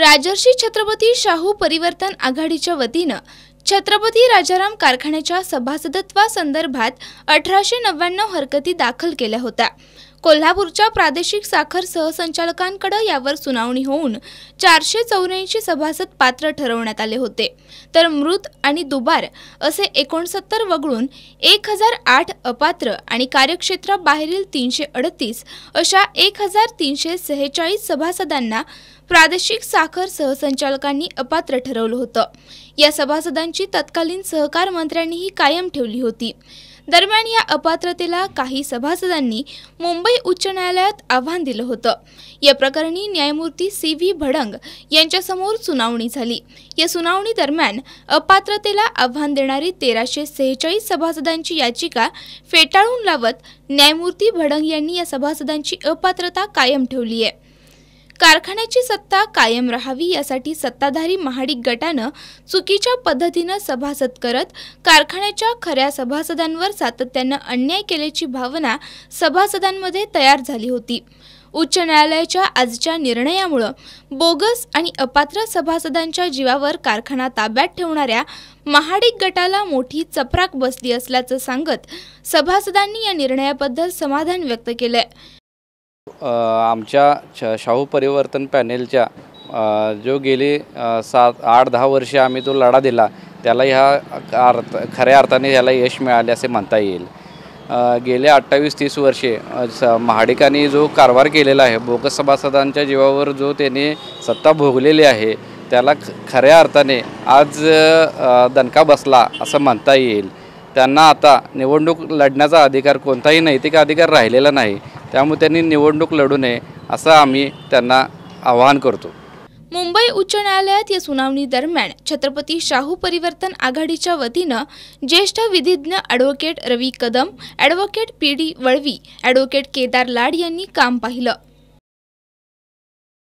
राजर्षी छत्रपती शाहू परिवर्तन आघाडीच्या वतीनं छत्रपती राजाराम कारखान्याच्या सभासदत्वासंदर्भात अठराशे नव्याण्णव हरकती दाखल केल्या होत्या कोल्हापूरच्या प्रादेशिक साखर सहसंचालकांकडे यावर सुनावणी होऊन चारशे चौऱ्याऐंशी सभासद पात्र ठरवण्यात आले होते तर मृत आणि दुबार असे एकोणसत्तर वगळून एक हजार आठ अपात्र आणि कार्यक्षेत्राबाहेरील तीनशे अडतीस अशा एक हजार तीनशे सेहेचाळीस सभासदांना प्रादेशिक साखर सहसंचालकांनी अपात्र ठरवलं होतं या सभासदांची तत्कालीन सहकार मंत्र्यांनीही कायम ठेवली होती दरम्यान या अपात्रतेला काही सभासदांनी मुंबई उच्च न्यायालयात आव्हान दिलं होतं या प्रकरणी न्यायमूर्ती सी व्ही भडंग यांच्यासमोर सुनावणी झाली या सुनावणी दरम्यान अपात्रतेला आव्हान देणारी तेराशे सेहेचाळीस सभासदांची याचिका फेटाळून लावत न्यायमूर्ती भडंग यांनी या सभासदांची अपात्रता कायम ठेवली आहे कारखान्याची सत्ता कायम राहावी यासाठी सत्ताधारी महाडिक गटानं चुकीच्या पद्धतीनं सभासद करत कारखान्याच्या खऱ्या सभासदांवर सातत्यानं अन्याय केल्याची भावना सभासदांमध्ये तयार झाली होती उच्च न्यायालयाच्या आजच्या निर्णयामुळं बोगस आणि अपात्र सभासदांच्या जीवावर कारखाना ताब्यात ठेवणाऱ्या महाडिक गटाला मोठी चपराक बसली असल्याचं सांगत सभासदांनी या निर्णयाबद्दल समाधान व्यक्त केलंय आमच्या शाहू परिवर्तन पॅनेलच्या जो गेली सात आठ दहा वर्षे आम्ही जो लढा दिला त्याला ह्या अर्थ खऱ्या अर्थाने याला यश मिळाले असे म्हणता येईल गेले अठ्ठावीस तीस वर्षे स महाडिकांनी जो कारभार केलेला आहे बोगस सभासदांच्या जीवावर जो त्यांनी सत्ता भोगलेली आहे त्याला खऱ्या अर्थाने आज दणका बसला असं म्हणता येईल त्यांना आता निवडणूक लढण्याचा अधिकार कोणताही नैतिक अधिकार राहिलेला नाही त्यामुळे त्यांनी निवडणूक लढू नये असं आम्ही त्यांना आवाहन करतो मुंबई उच्च न्यायालयात या सुनावणी दरम्यान छत्रपती शाहू परिवर्तन आघाडीच्या वतीनं ज्येष्ठ विधिज्ञ advocate Ravi Kadam advocate P D Valvi advocate Kedar Lad यांनी काम पाहिलं